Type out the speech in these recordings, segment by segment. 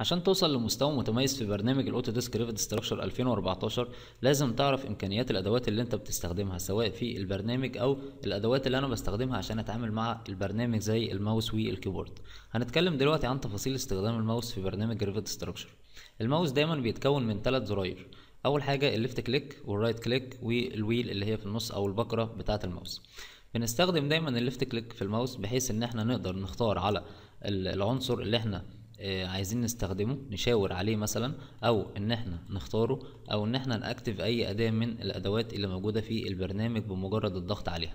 عشان توصل لمستوى متميز في برنامج الاوتو ديسك ريفت ستراكشر 2014 لازم تعرف امكانيات الادوات اللي انت بتستخدمها سواء في البرنامج او الادوات اللي انا بستخدمها عشان اتعامل مع البرنامج زي الماوس والكيبورد هنتكلم دلوقتي عن تفاصيل استخدام الماوس في برنامج ريفت ستراكشر الماوس دايما بيتكون من ثلاث زراير اول حاجه الليفت كليك والرايت كليك والويل اللي هي في النص او البكره بتاعه الماوس بنستخدم دايما الليفت كليك في الماوس بحيث ان احنا نقدر نختار على العنصر اللي احنا آه، عايزين نستخدمه نشاور عليه مثلا او ان احنا نختاره او ان احنا نأكتف اي اداة من الادوات اللي موجودة في البرنامج بمجرد الضغط عليها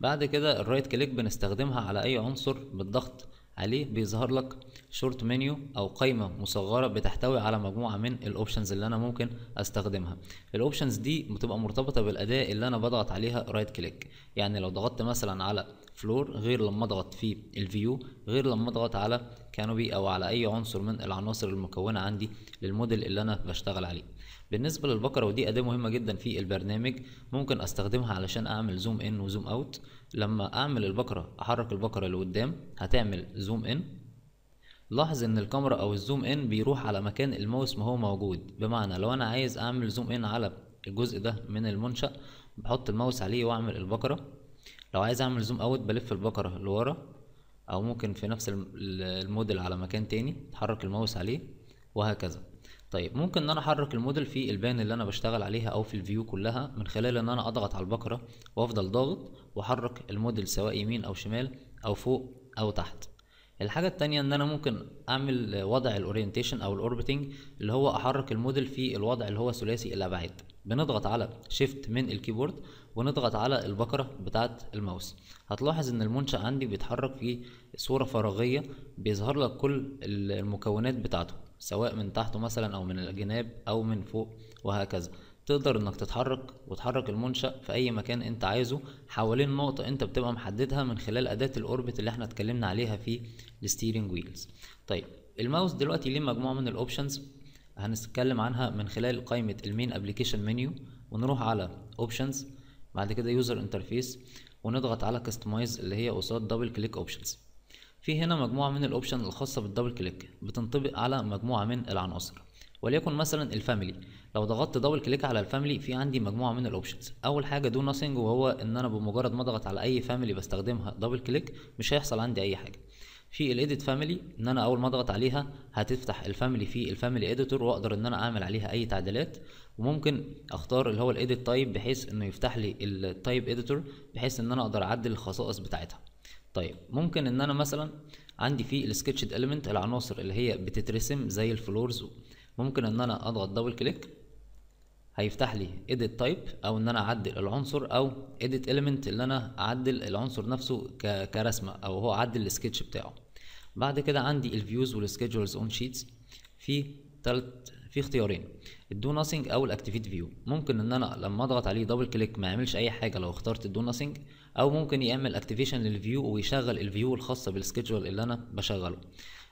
بعد كده الرايت كليك بنستخدمها على اي عنصر بالضغط عليه بيظهر لك شورت منيو او قائمه مصغره بتحتوي على مجموعه من الاوبشنز اللي انا ممكن استخدمها الاوبشنز دي بتبقى مرتبطه بالاداه اللي انا بضغط عليها رايت right كليك يعني لو ضغطت مثلا على فلور غير لما اضغط في الفيو غير لما اضغط على كانوبي او على اي عنصر من العناصر المكونه عندي للموديل اللي انا بشتغل عليه بالنسبه للبقره ودي اداه مهمه جدا في البرنامج ممكن استخدمها علشان اعمل زوم ان وزوم اوت لما اعمل البقره احرك البقره لقدام هتعمل زوم ان لاحظ ان الكاميرا او الزوم ان بيروح على مكان الماوس ما هو موجود بمعنى لو انا عايز اعمل زوم ان على الجزء ده من المنشأ بحط الماوس عليه واعمل البقرة لو عايز اعمل زوم اوت بلف البقرة لورا او ممكن في نفس الموديل على مكان تاني تحرك الماوس عليه وهكذا طيب ممكن ان انا احرك الموديل في البان اللي انا بشتغل عليها او في الفيو كلها من خلال ان انا اضغط على البكره وافضل ضاغط واحرك الموديل سواء يمين او شمال او فوق او تحت الحاجة التانية ان انا ممكن اعمل وضع الاورينتيشن او الاوربتنج اللي هو احرك الموديل في الوضع اللي هو ثلاثي الابعاد بنضغط على شيفت من الكيبورد ونضغط على البكرة بتاعة الماوس هتلاحظ ان المنشأ عندي بيتحرك في صورة فراغية بيظهر لك كل المكونات بتاعته سواء من تحته مثلا او من الجناب او من فوق وهكذا تقدر انك تتحرك وتحرك المنشأ في اي مكان انت عايزه حوالين نقطة انت بتبقى محددها من خلال اداة الاوربت اللي احنا اتكلمنا عليها في الستيرنج ويلز طيب الماوس دلوقتي ليه مجموعة من الاوبشنز هنتكلم عنها من خلال قائمة المين ابلكيشن منيو ونروح على اوبشنز بعد كده يوزر انترفيس ونضغط على كاستمايز اللي هي قصاد دبل كليك اوبشنز في هنا مجموعة من الاوبشن الخاصة بالدبل كليك بتنطبق على مجموعة من العناصر وليكن مثلا الفاميلي لو ضغطت دبل كليك على الفاميلي في عندي مجموعه من الاوبشنز اول حاجه دو ناثينج وهو ان انا بمجرد ما اضغط على اي فاميلي بستخدمها دبل كليك مش هيحصل عندي اي حاجه في الايديت فاميلي ان انا اول ما اضغط عليها هتفتح الفاميلي في الفاميلي اديتور واقدر ان انا اعمل عليها اي تعديلات وممكن اختار اللي هو الايديت تايب بحيث انه يفتح لي التايب اديتور بحيث ان انا اقدر اعدل الخصائص بتاعتها طيب ممكن ان انا مثلا عندي في السكتشد اليمنت العناصر اللي هي بتترسم زي الفلورز ممكن ان انا اضغط دبل كليك هيفتح لي edit type او ان انا اعدل العنصر او edit element اللي انا اعدل العنصر نفسه كرسمه او هو عدل السكتش بتاعه بعد كده عندي الفيوز والسكيدجولز اون شيتس في تلت في اختيارين الدو ناسينج او الاكتيفيت فيو ممكن ان انا لما اضغط عليه دبل كليك ما يعملش اي حاجه لو اخترت الدو ناسينج او ممكن يعمل اكتيفيشن للفيو ويشغل الفيو الخاصه بالسكيدجول اللي انا بشغله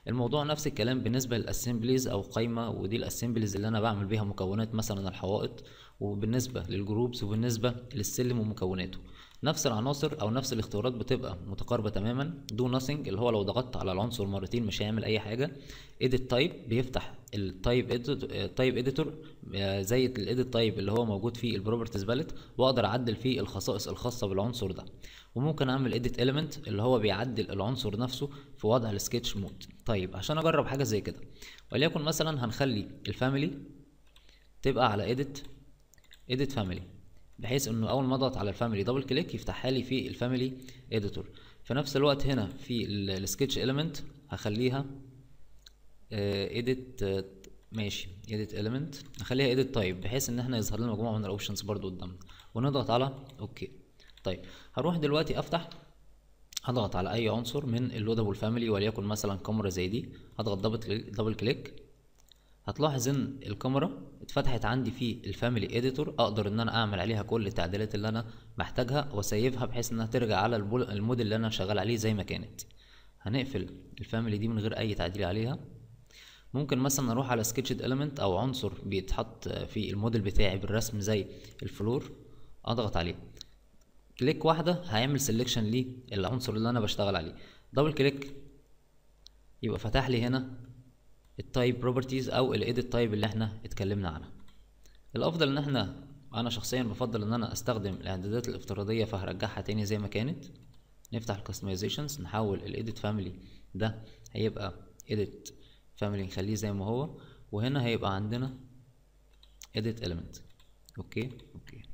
الموضوع نفس الكلام بالنسبه للاسمبليز او قايمه ودي الاسمبليز اللي انا بعمل بيها مكونات مثلا الحوائط وبالنسبه للجروبس وبالنسبه للسلم ومكوناته نفس العناصر او نفس الاختيارات بتبقى متقاربه تماما دو nothing اللي هو لو ضغطت على العنصر مرتين مش هيعمل اي حاجه edit تايب بيفتح التايب تايب اديتور زي الايديت تايب اللي هو موجود في البروبرتيز باليت واقدر اعدل فيه الخصائص الخاصه بالعنصر ده وممكن اعمل edit element اللي هو بيعدل العنصر نفسه في وضع السكتش مود طيب عشان اجرب حاجه زي كده وليكن مثلا هنخلي الفاميلي تبقى على edit edit family بحيث انه اول ما اضغط على الفاميلي دبل كليك يفتحها لي في الفاميلي اديتور في نفس الوقت هنا في السكتش اليمنت هخليها اديت آه، آه، ماشي اديت اليمنت هخليها اديت تايب بحيث ان احنا يظهر لنا مجموعه من الاوبشنز برضو قدامنا ونضغط على اوكي طيب هروح دلوقتي افتح هضغط على اي عنصر من اللودابل فاميلي وليكن مثلا كاميرا زي دي هضغط دبل كليك هتلاحظ ان الكاميرا اتفتحت عندي في الفاميلي اديتور اقدر ان انا اعمل عليها كل التعديلات اللي انا محتاجها واسيفها بحيث انها ترجع على المود اللي انا شغال عليه زي ما كانت هنقفل الفاميلي دي من غير اي تعديل عليها ممكن مثلا اروح على سكتشد اليمنت او عنصر بيتحط في الموديل بتاعي بالرسم زي الفلور اضغط عليه كليك واحده هيعمل سيلكشن للعنصر اللي انا بشتغل عليه دبل كليك يبقى فتح لي هنا التايب بروبرتيز او الايديت تايب اللي احنا اتكلمنا عنها الافضل ان احنا انا شخصيا بفضل ان انا استخدم الاعدادات الافتراضيه فهرجعها تاني زي ما كانت نفتح الكاستمايزيشنز نحول الايديت فاميلي ده هيبقى ايديت فاميلي نخليه زي ما هو وهنا هيبقى عندنا ايديت اليمنت اوكي اوكي